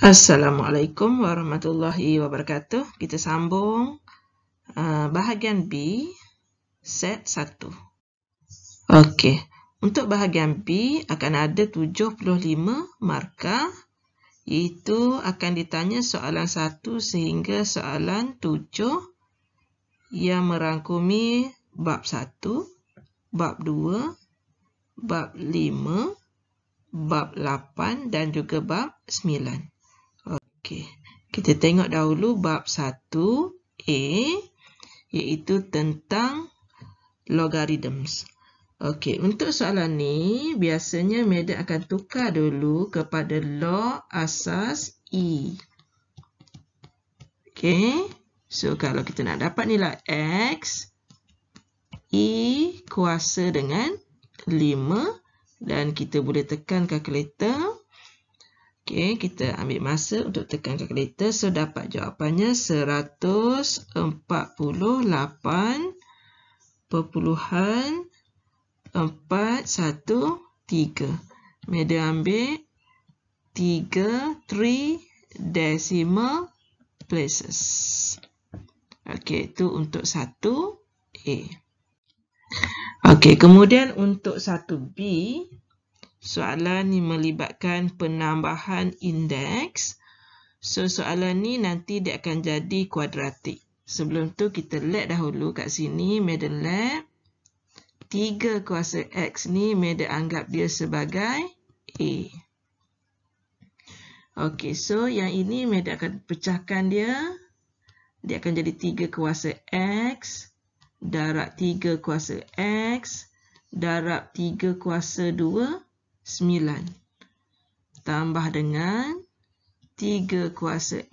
Assalamualaikum warahmatullahi wabarakatuh. Kita sambung uh, bahagian B set 1. Okey. Untuk bahagian B akan ada 75 markah iaitu akan ditanya soalan 1 sehingga soalan 7 yang merangkumi bab 1, bab 2, bab 5, bab 8 dan juga bab 9. Okey. Kita tengok dahulu bab 1A iaitu tentang logarithms. Okey, untuk soalan ni biasanya madam akan tukar dulu kepada log asas E. Okey. So kalau kita nak dapat nilai x E kuasa dengan 5 dan kita boleh tekan kalkulator Okey, kita ambil masa untuk tekan kalkulator. So, dapat jawapannya 148.413. Media ambil 3 decimal places. Okey, itu untuk 1A. Okey, kemudian untuk 1B, soalan ni melibatkan penambahan indeks. So, soalan ni nanti dia akan jadi kuadratik. Sebelum tu, kita let dahulu kat sini, medan let. 3 kuasa X ni, made anggap dia sebagai A. Okey, so yang ini made akan pecahkan dia. Dia akan jadi 3 kuasa X, darab 3 kuasa X, darab 3 kuasa 2 9. Tambah dengan 3 kuasa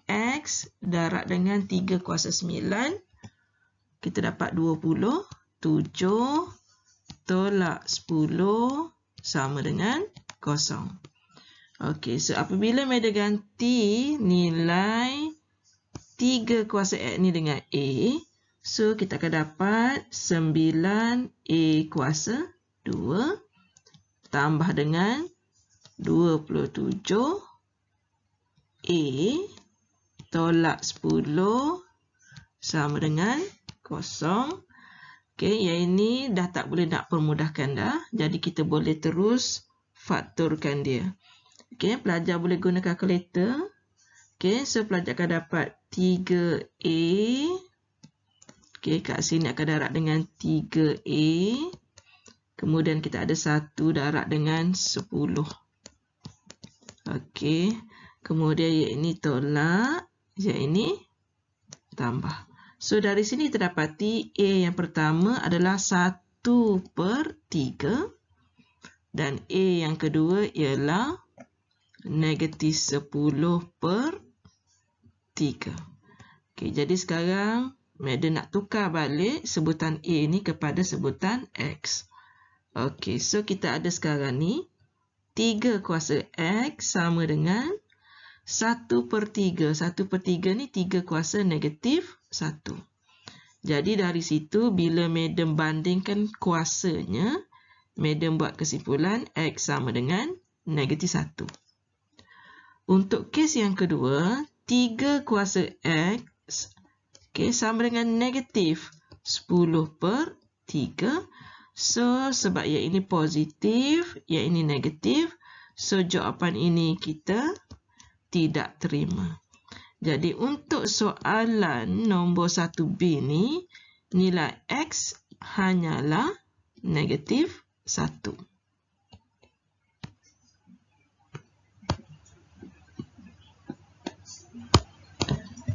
X darab dengan 3 kuasa 9. Kita dapat 20. 7 tolak 10 sama dengan 0. Okey, so apabila media ganti nilai 3 kuasa X ni dengan A, so kita akan dapat 9A kuasa 2 tambah dengan 27 A tolak 10 sama dengan kosong. Okey, yang ini dah tak boleh nak permudahkan dah. Jadi kita boleh terus fakturkan dia. Okey, pelajar boleh guna kalkulator. Okey, so pelajar akan dapat 3A. Okey, kat sini akan darat dengan 3A. 3A. Kemudian kita ada satu darab dengan sepuluh. Okey. Kemudian yang ini tolak. Yang ini tambah. So, dari sini terdapati A yang pertama adalah satu per tiga Dan A yang kedua ialah negatif sepuluh per tiga. Okey, jadi sekarang Madden nak tukar balik sebutan A ni kepada sebutan X. Okey, so kita ada sekarang ni 3 kuasa X sama dengan 1 per 3. 1 per 3 ni 3 kuasa negatif 1. Jadi dari situ bila madam bandingkan kuasanya, madam buat kesimpulan X sama dengan negatif 1. Untuk kes yang kedua, 3 kuasa X okay, sama dengan negatif 10 per 3. So, sebab yang ini positif, yang ini negatif, so jawapan ini kita tidak terima. Jadi, untuk soalan nombor 1B ni, nilai X hanyalah negatif 1.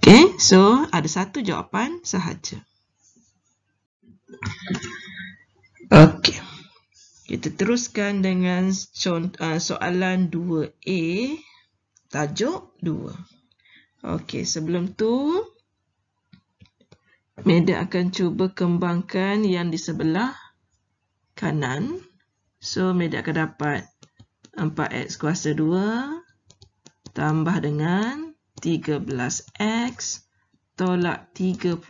Okay, so ada satu jawapan sahaja. Kita teruskan dengan uh, soalan 2A, tajuk 2. Okey, sebelum tu, Meda akan cuba kembangkan yang di sebelah kanan. So, Meda akan dapat 4X kuasa 2 tambah dengan 13X tolak 33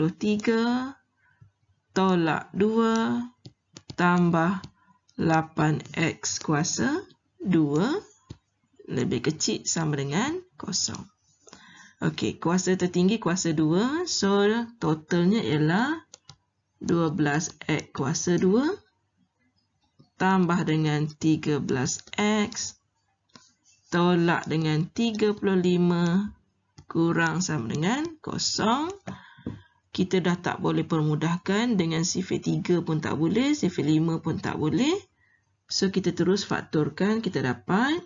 tolak 2 tambah 33. 8x kuasa 2 lebih kecil sama dengan kosong. Okey, kuasa tertinggi kuasa 2. So, totalnya ialah 12x kuasa 2 tambah dengan 13x tolak dengan 35 kurang sama dengan kosong kita dah tak boleh permudahkan dengan sifir 3 pun tak boleh, sifir 5 pun tak boleh. So kita terus faktorkan, kita dapat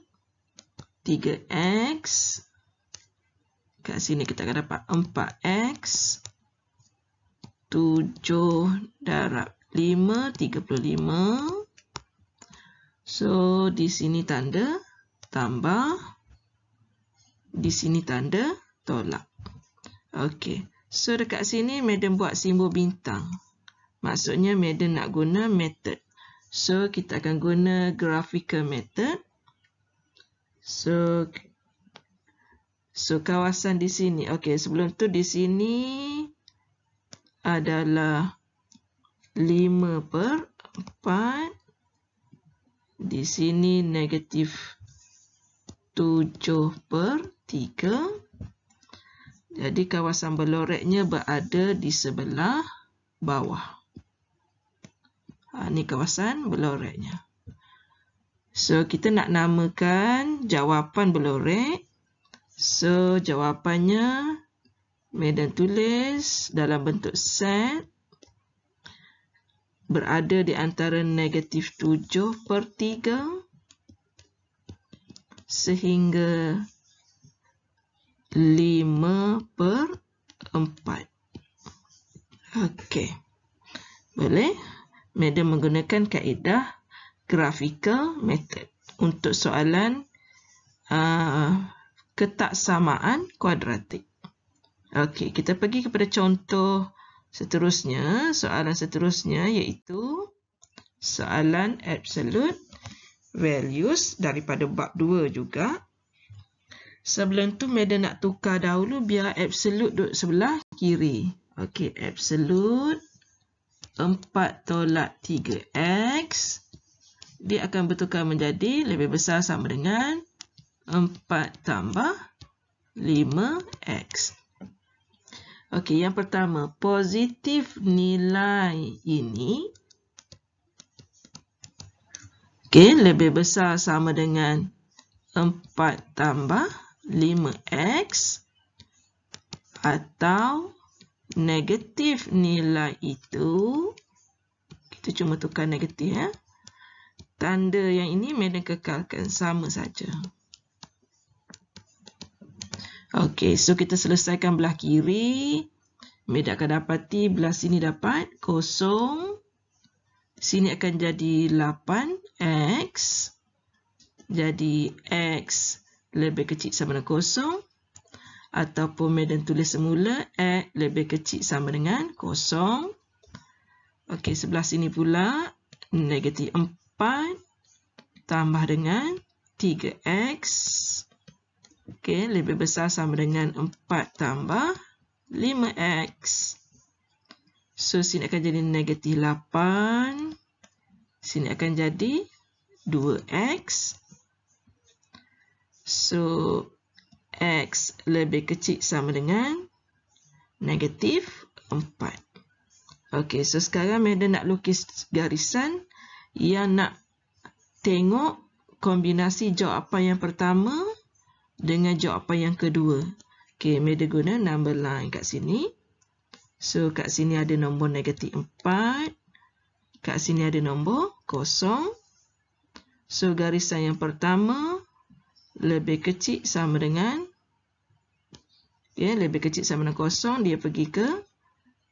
3x. Kat sini kita akan dapat 4x. 7 darab 5, 35. So di sini tanda tambah. Di sini tanda tolak. Okey. So dekat sini Madam buat simbol bintang. Maksudnya Madam nak guna method. So kita akan guna graphical method. So so kawasan di sini. Okey, sebelum tu di sini adalah 5 per 4. Di sini negatif 7 per 3. Jadi kawasan beloreknya berada di sebelah bawah. Ha, ini kawasan beloreknya. So, kita nak namakan jawapan belorek. So, jawapannya medan tulis dalam bentuk set berada di antara negatif 7 per 3 sehingga 5 kerana menggunakan kaedah graphical method untuk soalan uh, ketaksamaan kuadratik. Okey, kita pergi kepada contoh seterusnya, soalan seterusnya iaitu soalan absolute values daripada bab 2 juga. Sebelum tu Madam nak tukar dahulu biar absolute duduk sebelah kiri. Okey, absolute 4 tolak 3x dia akan bertukar menjadi lebih besar sama dengan 4 tambah 5x. Okey, yang pertama, positif nilai ini okey lebih besar sama dengan 4 tambah 5x atau negatif nilai itu kita cuma tukar negatif ya. Tanda yang ini mereka kekalkan sama saja. Okey, so kita selesaikan belah kiri. Mereka akan dapati belah sini dapat kosong. Sini akan jadi 8x. Jadi x lebih kecil sama dengan kosong ataupun medan tulis semula x lebih kecil sama dengan kosong. Okey, sebelah sini pula negatif 4 tambah dengan 3x. Okey, lebih besar sama dengan 4 tambah 5x. So, sini akan jadi negatif 8. Sini akan jadi 2x. So, X lebih kecil sama dengan negatif 4. Okey, so sekarang Madam nak lukis garisan yang nak tengok kombinasi jawapan yang pertama dengan jawapan yang kedua. Okey, Madam guna number line kat sini. So, kat sini ada nombor negatif 4. Kat sini ada nombor kosong. So, garisan yang pertama lebih kecil sama dengan okay, ya, lebih kecil sama dengan kosong dia pergi ke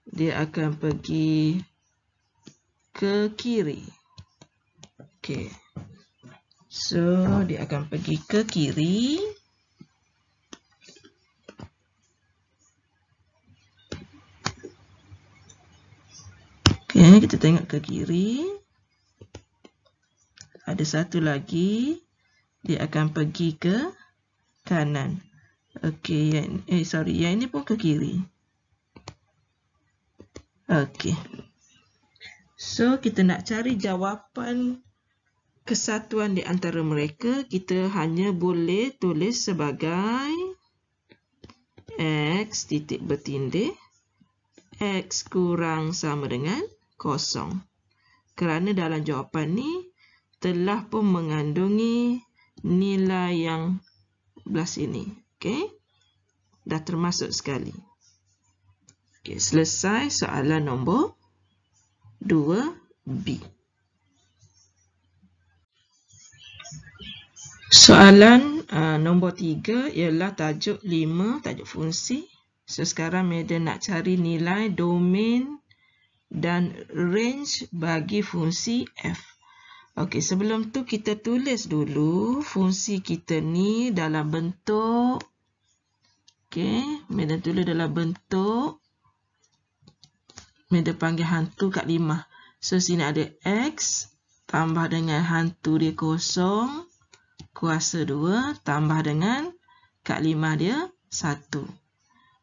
dia akan pergi ke kiri okay. so dia akan pergi ke kiri Okay, kita tengok ke kiri. Ada satu lagi dia akan pergi ke kanan. Okey, yang eh sorry, yang ini pun ke kiri. Okey. So, kita nak cari jawapan kesatuan di antara mereka, kita hanya boleh tulis sebagai x titik bertindih x kurang sama dengan kosong. Kerana dalam jawapan ni telah pun mengandungi nilai yang belas ini. Okey. Dah termasuk sekali. Okey, selesai soalan nombor 2B. Soalan uh, nombor 3 ialah tajuk 5, tajuk fungsi. So, sekarang media nak cari nilai domain dan range bagi fungsi F. Okey, sebelum tu kita tulis dulu fungsi kita ni dalam bentuk Okey, Medan tulis dalam bentuk Medan panggil hantu kat lima So, sini ada X Tambah dengan hantu dia kosong Kuasa dua Tambah dengan kat lima dia satu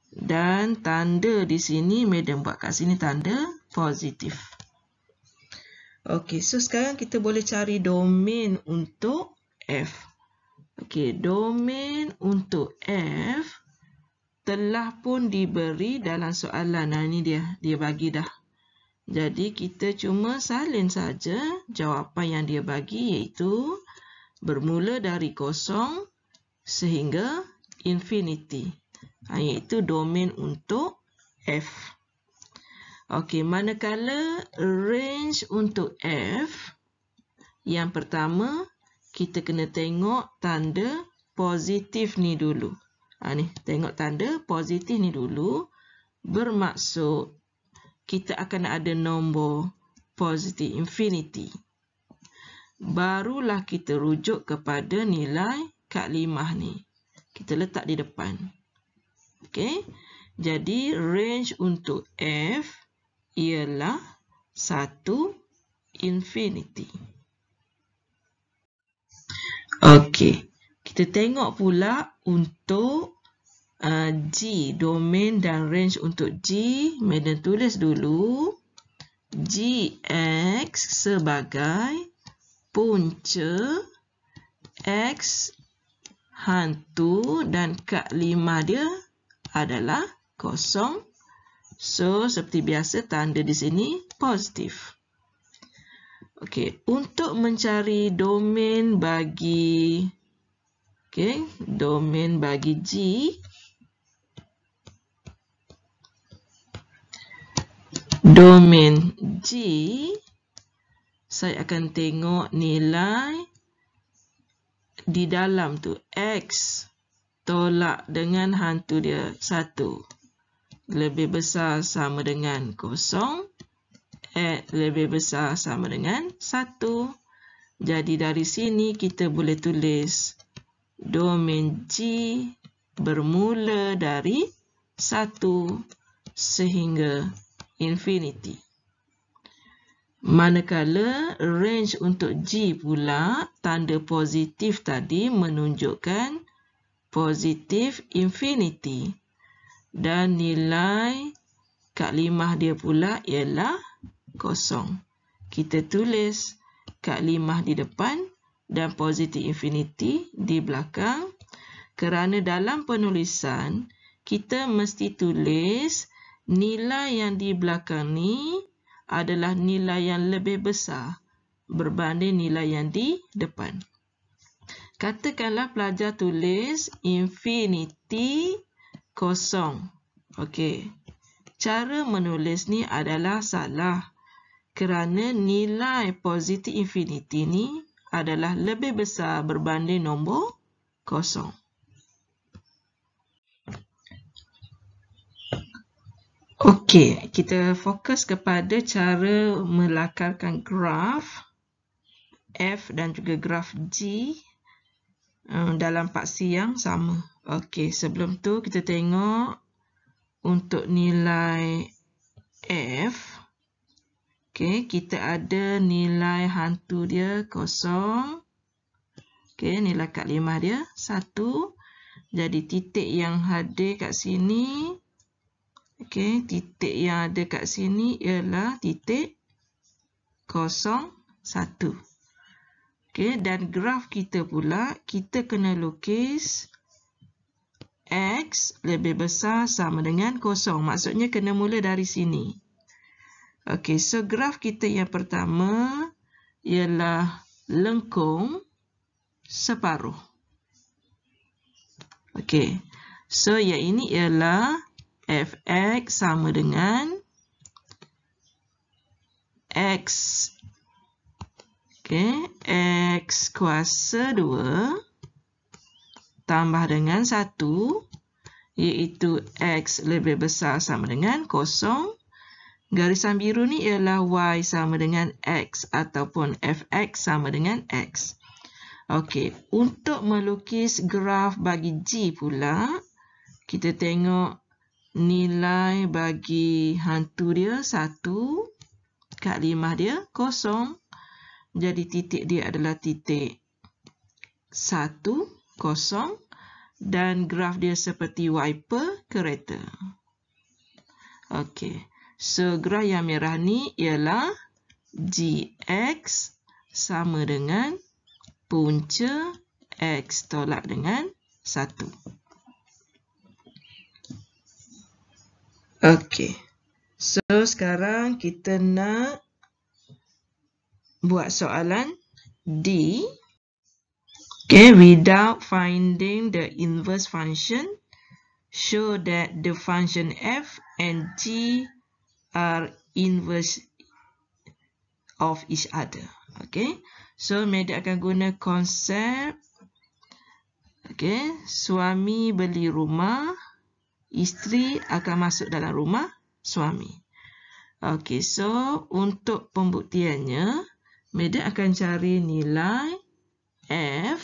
Dan tanda di sini Medan buat kat sini tanda positif Okey, so sekarang kita boleh cari domain untuk F. Okey, domain untuk F telah pun diberi dalam soalan. Nah, ini dia. Dia bagi dah. Jadi, kita cuma salin saja jawapan yang dia bagi iaitu bermula dari kosong sehingga infinity. Ha, iaitu domain untuk F. Okey, manakala range untuk F, yang pertama, kita kena tengok tanda positif ni dulu. Ha, ni, tengok tanda positif ni dulu, bermaksud kita akan ada nombor positif infinity. Barulah kita rujuk kepada nilai kat limah ni. Kita letak di depan. Okey, jadi range untuk F, ialah 1 infinity. Okey, kita tengok pula untuk uh, G, domain dan range untuk G. Medan tulis dulu Gx sebagai punca X hantu dan kat lima dia adalah kosong So, seperti biasa, tanda di sini positif. Okey, untuk mencari domain bagi okey, domain bagi G domain G saya akan tengok nilai di dalam tu x tolak dengan hantu dia satu lebih besar sama dengan kosong At eh, lebih besar sama dengan satu. Jadi dari sini kita boleh tulis domain G bermula dari satu sehingga infinity. Manakala range untuk G pula, tanda positif tadi menunjukkan positif infinity dan nilai kak limah dia pula ialah kosong. Kita tulis kak limah di depan dan positif infinity di belakang kerana dalam penulisan kita mesti tulis nilai yang di belakang ni adalah nilai yang lebih besar berbanding nilai yang di depan. Katakanlah pelajar tulis infinity kosong. Okey. Cara menulis ni adalah salah. Kerana nilai positif infinity ni adalah lebih besar berbanding nombor kosong. Okey, kita fokus kepada cara melakarkan graf F dan juga graf G Eh, dalam paksi yang sama. Okey, sebelum tu kita tengok untuk nilai F. Okey, kita ada nilai hantu dia kosong. Okey, nilai kat lima dia satu. Jadi titik yang ada kat sini. Okey, titik yang ada kat sini ialah titik kosong satu. Okey, dan graf kita pula, kita kena lukis X lebih besar sama dengan kosong. Maksudnya kena mula dari sini. Okey, so graf kita yang pertama ialah lengkung separuh. Okey, so yang ini ialah fx sama dengan x Okey, x kuasa 2 tambah dengan 1 iaitu x lebih besar sama dengan kosong. Garisan biru ni ialah y sama dengan x ataupun fx sama dengan x. Okey, untuk melukis graf bagi g pula, kita tengok nilai bagi hantu dia 1 kat limah dia kosong. Jadi titik dia adalah titik 1, 0 dan graf dia seperti wiper kereta. Okey. So, graf yang merah ni ialah GX sama dengan punca X tolak dengan 1. Okey. So, sekarang kita nak buat soalan D. Okay, without finding the inverse function, show that the function f and g are inverse of each other. Okay, so media akan guna konsep. Okay, suami beli rumah, isteri akan masuk dalam rumah suami. Okay, so untuk pembuktiannya, Medan akan cari nilai F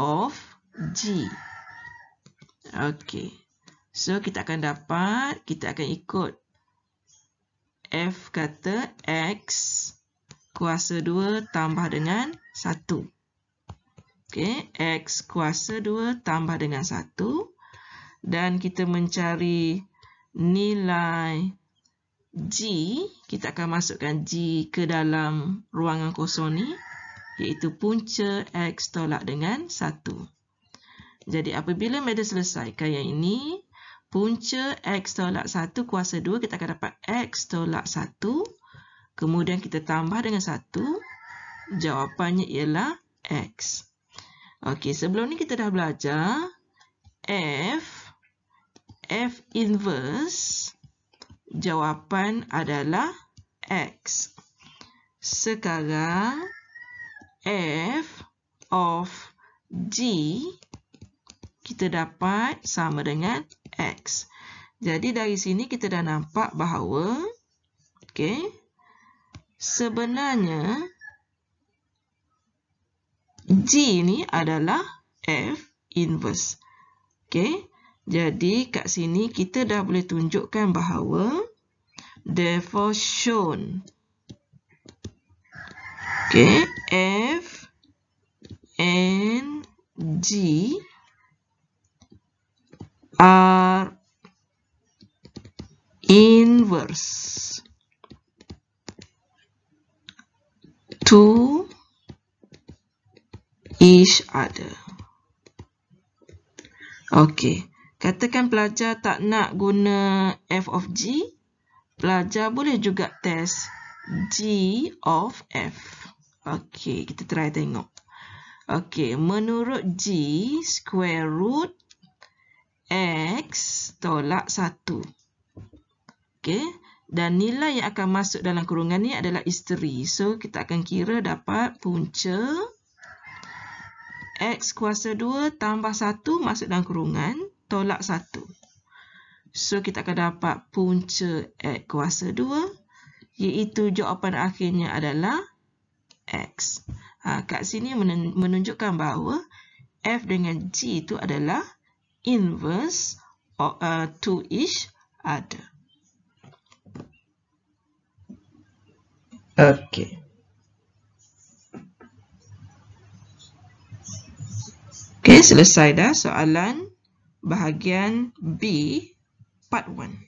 of G. Okey. So, kita akan dapat, kita akan ikut F kata X kuasa 2 tambah dengan 1. Okey, X kuasa 2 tambah dengan 1. Dan kita mencari nilai F. G, kita akan masukkan G ke dalam ruangan kosong ni, iaitu punca X tolak dengan 1. Jadi apabila meda selesaikan yang ini, punca X tolak 1 kuasa 2, kita akan dapat X tolak 1. Kemudian kita tambah dengan 1, jawapannya ialah X. Okey, sebelum ni kita dah belajar F, F inverse, Jawapan adalah X. Sekarang F of G kita dapat sama dengan X. Jadi dari sini kita dah nampak bahawa okay, sebenarnya G ni adalah F inverse. Okay. Jadi kat sini kita dah boleh tunjukkan bahawa therefore shown okay f and g are inverse to each other okay Katakan pelajar tak nak guna f of g, pelajar boleh juga test g of f. Okey, kita try tengok. Okey, menurut g, square root x tolak 1. Okey, dan nilai yang akan masuk dalam kurungan ni adalah isteri. So, kita akan kira dapat punca x kuasa 2 tambah 1 masuk dalam kurungan tolak 1. So kita akan dapat punca at kuasa 2 iaitu jawapan akhirnya adalah X. Ha, kat sini menunjukkan bahawa F dengan G itu adalah inverse or, uh, to each other. Okay. Okay, selesai dah soalan 2 bahagian B part 1